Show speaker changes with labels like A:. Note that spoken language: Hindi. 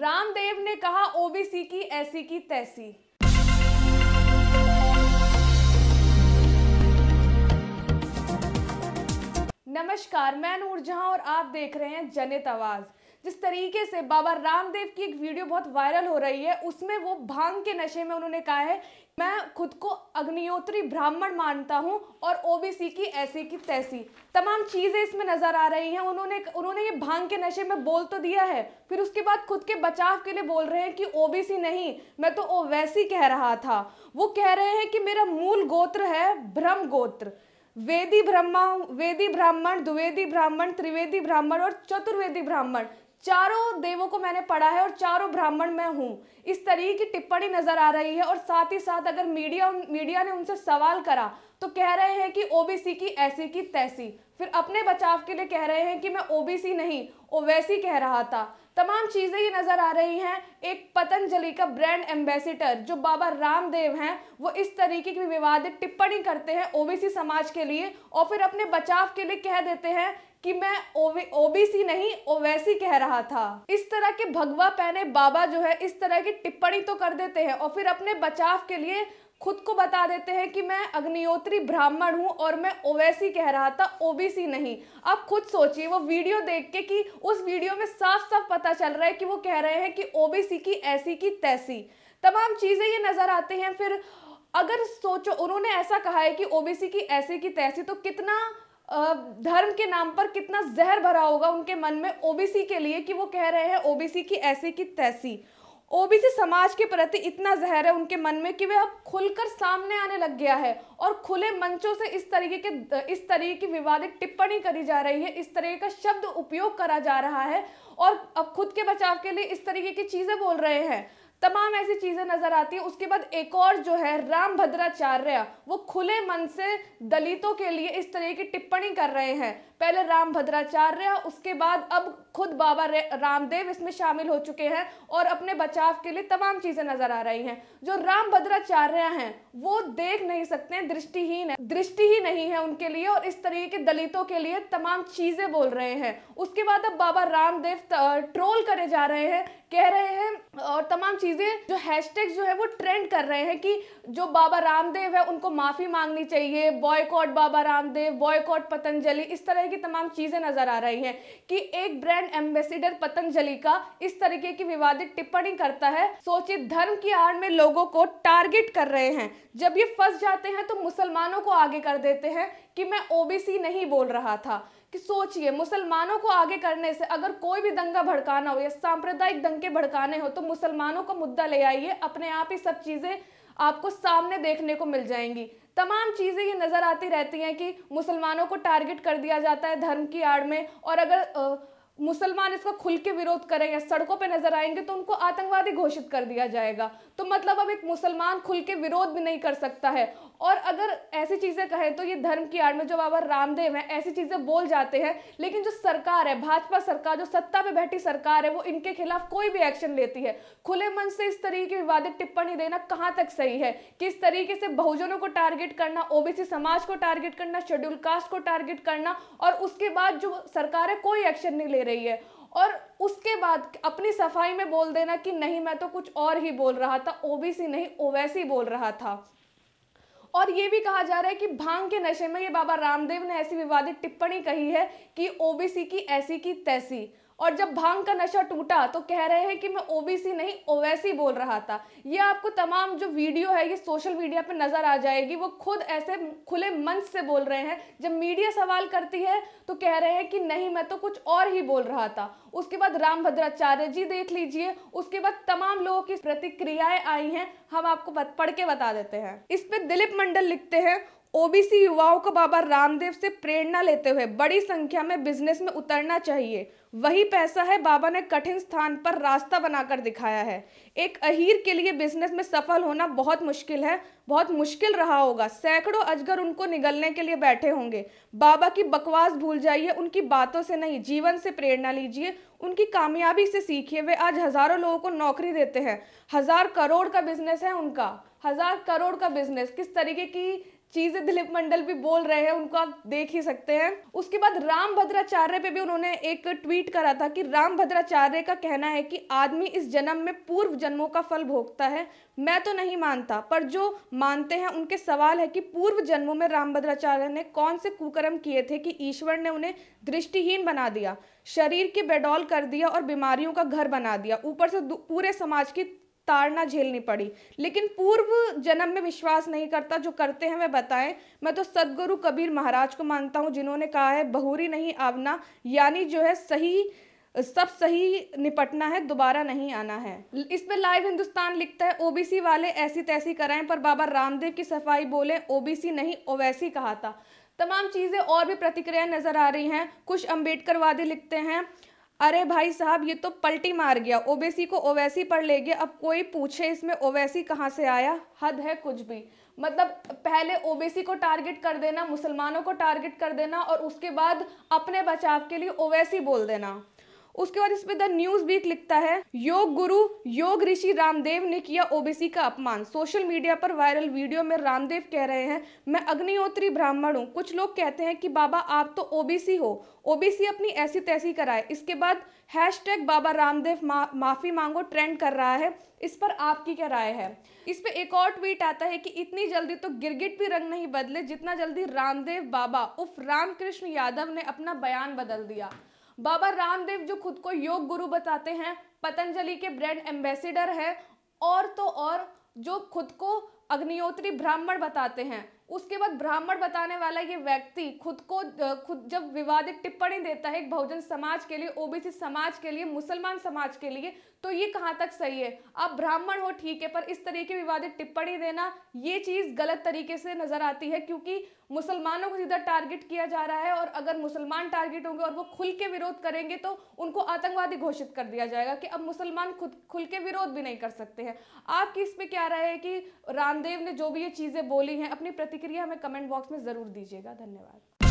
A: रामदेव ने कहा ओबीसी की ऐसी की तैसी नमस्कार मैं नूरजहां और आप देख रहे हैं जनित आवाज़ जिस तरीके से बाबा रामदेव की एक वीडियो बहुत वायरल हो रही है उसमें वो भांग के नशे में उन्होंने कहा है मैं खुद को अग्नियोत्री ब्राह्मण मानता हूँ और ओबीसी की ऐसी की तैसी तमाम चीज़ें इसमें नज़र आ रही हैं उन्होंने उन्होंने ये भांग के नशे में बोल तो दिया है फिर उसके बाद खुद के बचाव के लिए बोल रहे हैं कि ओबीसी नहीं मैं तो ओवैसी कह रहा था वो कह रहे हैं कि मेरा मूल गोत्र है ब्रह्म गोत्र वेदी ब्रह्मा वेदी ब्राह्मण द्विवेदी ब्राह्मण त्रिवेदी ब्राह्मण और चतुर्वेदी ब्राह्मण चारों देवों को मैंने पढ़ा है और चारों ब्राह्मण मैं हूँ इस तरीके की टिप्पणी नजर आ रही है और साथ ही साथ अगर मीडिया मीडिया ने उनसे सवाल करा तो कह रहे हैं कि ओबीसी की ऐसी की तैसी फिर अपने बचाव के लिए कह रहे हैं कि मैं ओबीसी नहीं ओवैसी कह रहा था तमाम चीज़ें ये नज़र आ रही हैं एक पतंजलि का ब्रांड एम्बेसिडर जो बाबा रामदेव हैं वो इस तरीके की विवादित टिप्पणी करते हैं ओबीसी समाज के लिए और फिर अपने बचाव के लिए कह देते हैं कि मैं ओबीसी नहीं ओवैसी कह रहा था इस तरह के भगवा पहने बाबा जो है इस तरह की टिप्पणी तो कर देते हैं और फिर अपने बचाव के लिए खुद को बता देते हैं कि मैं अग्निहोत्री ब्राह्मण हूं और मैं ओवैसी कह रहा था ओबीसी नहीं अब खुद सोचिए वो वीडियो देख के कि उस वीडियो में साफ साफ पता चल रहा है कि वो कह रहे हैं कि ओबीसी की ऐसी की तैसी तमाम चीज़ें ये नज़र आते हैं फिर अगर सोचो उन्होंने ऐसा कहा है कि ओबीसी की ऐसी की तैसी तो कितना धर्म के नाम पर कितना जहर भरा होगा उनके मन में ओबीसी के लिए कि वो कह रहे हैं ओबीसी की ऐसी की तैसी ओबीसी समाज के प्रति इतना जहर है उनके मन में कि वे अब खुलकर सामने आने लग गया है और खुले मंचों से इस तरीके के इस तरीके की विवादित टिप्पणी करी जा रही है इस तरीके का शब्द उपयोग करा जा रहा है और अब खुद के बचाव के लिए इस तरीके की चीज़ें बोल रहे हैं तमाम ऐसी चीज़ें नज़र आती है उसके बाद एक और जो है राम भद्राचार्य वो खुले मन से दलितों के लिए इस तरह की टिप्पणी कर रहे हैं पहले राम भद्राचार्य उसके बाद अब खुद बाबा रामदेव इसमें शामिल हो चुके हैं और अपने बचाव के लिए तमाम चीज़ें नज़र आ रही हैं जो राम भद्राचार्य हैं वो देख नहीं सकते दृष्टिहीन है दृष्टि ही नहीं है उनके लिए और इस तरीके के दलितों के लिए तमाम चीज़ें बोल रहे हैं उसके बाद अब बाबा रामदेव ट्रोल करे जा रहे हैं कह रहे हैं और तमाम चीज़ें जो हैशटैग जो है वो ट्रेंड कर रहे हैं कि जो बाबा रामदेव है उनको माफ़ी मांगनी चाहिए बॉयकॉट बाबा रामदेव बॉयकॉट पतंजलि इस तरह की तमाम चीज़ें नज़र आ रही हैं कि एक ब्रांड एम्बेसिडर पतंजलि का इस तरीके की विवादित टिप्पणी करता है सोचिए धर्म की आड़ में लोगों को टारगेट कर रहे हैं जब ये फंस जाते हैं तो मुसलमानों को आगे कर देते हैं कि मैं ओबीसी नहीं बोल रहा था कि सोचिए मुसलमानों को आगे करने से अगर कोई भी दंगा भड़काना हो या सांप्रदायिक दंगे भड़काने हो तो मुसलमानों का मुद्दा ले आइए अपने आप ही सब चीज़ें आपको सामने देखने को मिल जाएंगी तमाम चीज़ें ये नज़र आती रहती हैं कि मुसलमानों को टारगेट कर दिया जाता है धर्म की आड़ में और अगर आ, मुसलमान इसका खुल के विरोध करें या सड़कों पे नजर आएंगे तो उनको आतंकवादी घोषित कर दिया जाएगा तो मतलब अब एक मुसलमान खुल के विरोध भी नहीं कर सकता है और अगर ऐसी चीज़ें कहें तो ये धर्म की आड़ में जो बाबा रामदेव हैं ऐसी चीज़ें बोल जाते हैं लेकिन जो सरकार है भाजपा सरकार जो सत्ता पे बैठी सरकार है वो इनके खिलाफ कोई भी एक्शन लेती है खुले मन से इस तरीके की विवादित टिप्पणी देना कहाँ तक सही है कि इस तरीके से बहुजनों को टारगेट करना ओबीसी समाज को टारगेट करना शेड्यूल कास्ट को टारगेट करना और उसके बाद जो सरकार है कोई एक्शन नहीं ले रही है और उसके बाद अपनी सफाई में बोल देना कि नहीं मैं तो कुछ और ही बोल रहा था ओबीसी नहीं ओवैसी बोल रहा था और ये भी कहा जा रहा है कि भांग के नशे में ये बाबा रामदेव ने ऐसी विवादित टिप्पणी कही है कि ओबीसी की ऐसी की तैसी और जब भांग का नशा टूटा तो कह रहे हैं कि मैं ओबीसी नहीं ओवैसी बोल रहा था ये आपको तमाम जो वीडियो है ये सोशल मीडिया पे नजर आ जाएगी वो खुद ऐसे खुले मंच से बोल रहे हैं जब मीडिया सवाल करती है तो कह रहे हैं कि नहीं मैं तो कुछ और ही बोल रहा था उसके बाद राम भद्राचार्य जी देख लीजिए उसके बाद तमाम लोगों की प्रतिक्रियाएं आई हैं हम आपको पढ़ के बता देते हैं इस पे दिलीप मंडल लिखते हैं ओबीसी युवाओं को बाबा रामदेव से प्रेरणा लेते हुए बड़ी संख्या में बिजनेस में उतरना चाहिए वही पैसा है बाबा ने कठिन स्थान पर रास्ता बनाकर दिखाया है एक अहीर के लिए बिजनेस में सफल होना बहुत मुश्किल है बहुत मुश्किल रहा होगा सैकड़ों अजगर उनको निगलने के लिए बैठे होंगे बाबा की बकवास भूल जाइए उनकी बातों से नहीं जीवन से प्रेरणा लीजिए उनकी कामयाबी से सीखिए वे आज हज़ारों लोगों को नौकरी देते हैं हज़ार करोड़ का बिजनेस है उनका हज़ार करोड़ का बिजनेस किस तरीके की चीजें दिलीप मंडल भी बोल रहे हैं उनको आप देख ही सकते हैं उसके बाद राम भद्राचार्य पे भी उन्होंने एक ट्वीट करा था कि राम भद्राचार्य का कहना है कि आदमी इस जन्म में पूर्व जन्मों का फल भोगता है मैं तो नहीं मानता पर जो मानते हैं उनके सवाल है कि पूर्व जन्मों में राम भद्राचार्य ने कौन से कुकर्म किए थे कि ईश्वर ने उन्हें दृष्टिहीन बना दिया शरीर की बेडौल कर दिया और बीमारियों का घर बना दिया ऊपर से पूरे समाज की ताड़ना झेलनी पड़ी लेकिन पूर्व जन्म में विश्वास नहीं करता जो करते हैं वह बताएं मैं तो सदगुरु कबीर महाराज को मानता हूँ जिन्होंने कहा है बहुरी नहीं आवना यानी जो है सही सब सही निपटना है दोबारा नहीं आना है इस पर लाइव हिंदुस्तान लिखता है ओबीसी वाले ऐसी तैसी कराएं पर बाबा रामदेव की सफाई बोले ओबीसी नहीं ओवैसी कहा था तमाम चीज़ें और भी प्रतिक्रिया नज़र आ रही हैं कुछ अम्बेडकर वादे लिखते हैं अरे भाई साहब ये तो पलटी मार गया ओबेसी को ओवैसी पढ़ ले गया अब कोई पूछे इसमें ओवैसी कहाँ से आया हद है कुछ भी मतलब पहले ओबेसी को टारगेट कर देना मुसलमानों को टारगेट कर देना और उसके बाद अपने बचाव के लिए ओवैसी बोल देना उसके बाद इसमें द न्यूज वीक लिखता है योग गुरु योग ऋषि रामदेव ने किया ओबीसी का अपमान सोशल मीडिया पर वायरल वीडियो में रामदेव कह रहे हैं मैं अग्निहोत्री ब्राह्मण हूँ कुछ लोग कहते हैं कि बाबा आप तो ओबीसी हो ओबीसी अपनी ऐसी तैसी कराए इसके बाद हैश बाबा रामदेव मा, माफी मांगो ट्रेंड कर रहा है इस पर आपकी क्या राय है इस पर एक और ट्वीट आता है कि इतनी जल्दी तो गिरगिट भी रंग नहीं बदले जितना जल्दी रामदेव बाबा उफ रामकृष्ण यादव ने अपना बयान बदल दिया बाबा रामदेव जो खुद को योग गुरु बताते हैं पतंजलि के ब्रांड एम्बेसिडर है और तो और जो खुद को अग्निहोत्री ब्राह्मण बताते हैं उसके बाद ब्राह्मण बताने वाला ये व्यक्ति खुद को खुद जब विवादित टिप्पणी देता है बहुजन समाज के लिए ओबीसी समाज के लिए मुसलमान समाज के लिए तो ये कहाँ तक सही है आप ब्राह्मण हो ठीक है पर इस तरीके विवादित टिप्पणी देना ये चीज़ गलत तरीके से नज़र आती है क्योंकि मुसलमानों को सीधा टारगेट किया जा रहा है और अगर मुसलमान टारगेट होंगे और वो खुल के विरोध करेंगे तो उनको आतंकवादी घोषित कर दिया जाएगा कि अब मुसलमान खुद खुल के विरोध भी नहीं कर सकते हैं आपकी इस पर क्या राय है कि रामदेव ने जो भी ये चीज़ें बोली हैं अपनी प्रति प्रतिक्रिया हमें कमेंट बॉक्स में ज़रूर दीजिएगा धन्यवाद